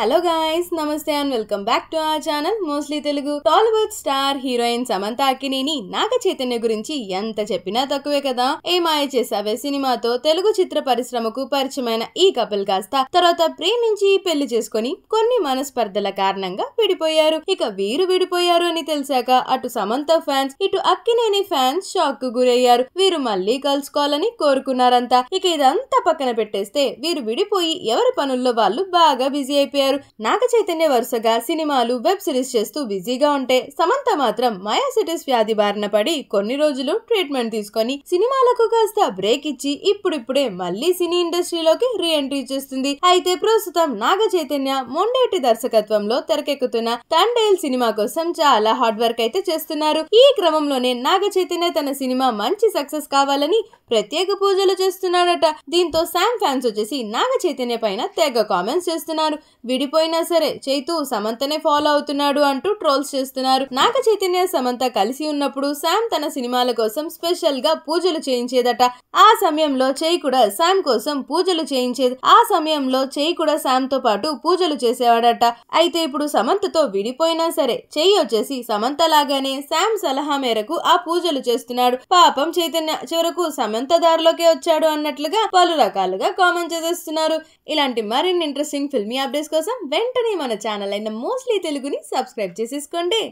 hello guys namaste and welcome back to ఆ channel mostly Telugu Tollywood star heroine Samantha Akkineni Naga Chaitanya గురించి ఎంత చెప్పినా తక్కువే కదా ఏ మాయ చేసావే సినిమాతో తెలుగు చిత్ర పరిశ్రమకు పరిచయమైన ఈ కపుల్ కాస్త తర్వాత ప్రేమించి పెళ్లి చేసుకుని కొన్ని మనస్పర్ధల కారణంగా విడిపోయారు ఇక వీరు విడిపోయారు అని తెలిసాక అటు సమంత ఫ్యాన్స్ ఇటు అక్కినేని ఫ్యాన్స్ షాక్ కు గురయ్యారు వీరు మళ్ళీ కలుసుకోవాలని కోరుకున్నారంతా ఇక ఇదంతా పక్కన పెట్టేస్తే వీరు విడిపోయి ఎవరి పనుల్లో వాళ్ళు బాగా బిజీ అయిపోయారు అయిపోయారు నాగ చైతన్య వరుసగా సినిమాలు వెబ్ సిరీస్ చేస్తూ బిజీగా ఉంటే సమంత మాత్రం మయాసిటిస్ వ్యాధి బారిన పడి కొన్ని రోజులు ట్రీట్మెంట్ తీసుకొని సినిమాలకు కాస్త బ్రేక్ ఇచ్చి ఇప్పుడిప్పుడే మళ్ళీ సినీ ఇండస్ట్రీలోకి రీ ఎంట్రీ చేస్తుంది అయితే ప్రస్తుతం నాగ చైతన్య మొండేటి దర్శకత్వంలో తెరకెక్కుతున్న తండేల్ సినిమా కోసం చాలా హార్డ్ వర్క్ అయితే చేస్తున్నారు ఈ క్రమంలోనే నాగ చైతన్య తన సినిమా మంచి సక్సెస్ కావాలని ప్రత్యేక పూజలు చేస్తున్నాడట దీంతో శామ్ ఫ్యాన్స్ వచ్చేసి నాగ చైతన్య పైన తెగ కామెంట్స్ చేస్తున్నారు విడిపోయినా సరే చైతు సమంతనే ఫాలో అవుతున్నాడు అంటూ ట్రోల్స్ చేస్తున్నారు నాగ చైతన్య సమంత కలిసి ఉన్నప్పుడు శామ్ తన సినిమాల కోసం స్పెషల్ గా పూజలు చేయించేదట ఆ సమయంలో చేయి కూడా శామ్ కోసం పూజలు చేయించేది ఆ సమయంలో చేయి కూడా శామ్ తో పాటు పూజలు చేసేవాడట అయితే ఇప్పుడు సమంతతో విడిపోయినా సరే చెయ్యి వచ్చేసి సమంత లాగానే శామ్ సలహా మేరకు ఆ పూజలు చేస్తున్నాడు పాపం చైతన్య చివరకు సమంత దారిలోకే వచ్చాడు అన్నట్లుగా పలు రకాలుగా కామెంట్ చేసేస్తున్నారు ఇలాంటి మరిన్ని ఇంట్రెస్టింగ్ ఫిల్మీ అప్డేట్స్ కోసం వెంటనే మన ఛానల్ అయిన మోస్ట్లీ తెలుగుని సబ్స్క్రైబ్ చేసేసుకోండి